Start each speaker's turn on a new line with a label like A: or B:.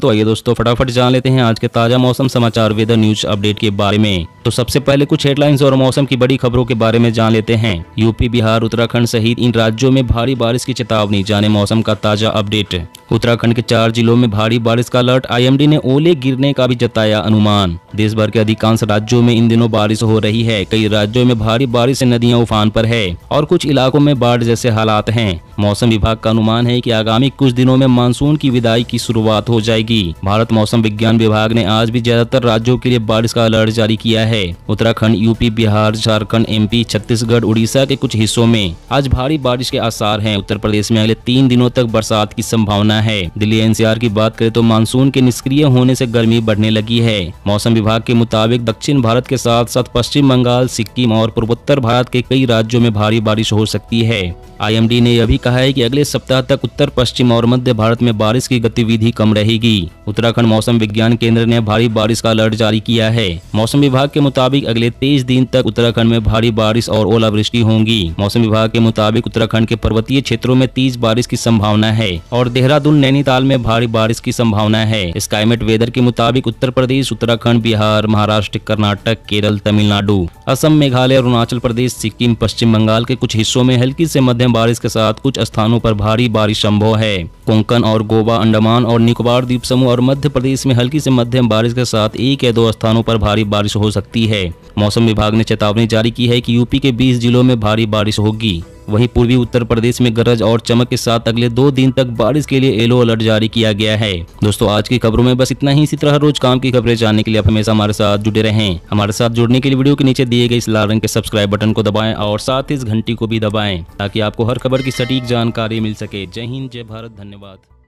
A: तो आइए दोस्तों फटाफट जान लेते हैं आज के ताजा मौसम समाचार वेदर न्यूज अपडेट के बारे में तो सबसे पहले कुछ हेडलाइंस और मौसम की बड़ी खबरों के बारे में जान लेते हैं यूपी बिहार उत्तराखंड सहित इन राज्यों में भारी बारिश की चेतावनी जाने मौसम का ताजा अपडेट उत्तराखंड के चार जिलों में भारी बारिश का अलर्ट आईएमडी ने ओले गिरने का भी जताया अनुमान देश भर के अधिकांश राज्यों में इन दिनों बारिश हो रही है कई राज्यों में भारी बारिश से नदियां उफान पर है और कुछ इलाकों में बाढ़ जैसे हालात हैं मौसम विभाग का अनुमान है कि आगामी कुछ दिनों में मानसून की विदाई की शुरुआत हो जाएगी भारत मौसम विज्ञान विभाग ने आज भी ज्यादातर राज्यों के लिए बारिश का अलर्ट जारी किया है उत्तराखंड यूपी बिहार झारखंड एमपी छत्तीसगढ़ उड़ीसा के कुछ हिस्सों में आज भारी बारिश के आसार हैं उत्तर प्रदेश में अगले तीन दिनों तक बरसात की संभावना जाना है दिल्ली एनसीआर की बात करें तो मानसून के निष्क्रिय होने से गर्मी बढ़ने लगी है मौसम विभाग के मुताबिक दक्षिण भारत के साथ साथ पश्चिम बंगाल सिक्किम और पूर्वोत्तर भारत के कई राज्यों में भारी बारिश हो सकती है आईएमडी ने यह भी कहा है कि अगले सप्ताह तक उत्तर पश्चिम और मध्य भारत में बारिश की गतिविधि कम रहेगी उत्तराखंड मौसम विज्ञान केंद्र ने भारी बारिश का अलर्ट जारी किया है मौसम विभाग के मुताबिक अगले तेईस दिन तक उत्तराखंड में भारी बारिश और ओलावृष्टि होंगी मौसम विभाग के मुताबिक उत्तराखंड के पर्वतीय क्षेत्रों में तेज बारिश की संभावना है और देहरादून देहरादून नैनीताल में भारी बारिश की संभावना है स्काईमेट वेदर के मुताबिक उत्तर प्रदेश उत्तराखंड बिहार महाराष्ट्र कर्नाटक केरल तमिलनाडु असम मेघालय अरुणाचल प्रदेश सिक्किम पश्चिम बंगाल के कुछ हिस्सों में हल्की से मध्यम बारिश के साथ कुछ स्थानों पर भारी बारिश संभव है कोंकण और गोवा अंडमान और निकोबार द्वीप समूह और मध्य प्रदेश में हल्की से मध्यम बारिश के साथ एक या दो स्थानों पर भारी बारिश हो सकती है मौसम विभाग ने चेतावनी जारी की है कि यूपी के 20 जिलों में भारी बारिश होगी वहीं पूर्वी उत्तर प्रदेश में गरज और चमक के साथ अगले दो दिन तक बारिश के लिए येलो अलर्ट जारी किया गया है दोस्तों आज की खबरों में बस इतना ही इसी तरह रोज काम की खबरें जानने के लिए आप हमेशा हमारे साथ जुड़े रहे हमारे साथ जुड़ने के लिए वीडियो के नीचे दिए गए इस लाल रंग के सब्सक्राइब बटन को दबाएं और साथ ही इस घंटी को भी दबाएं ताकि आपको हर खबर की सटीक जानकारी मिल सके जय हिंद जय भारत धन्यवाद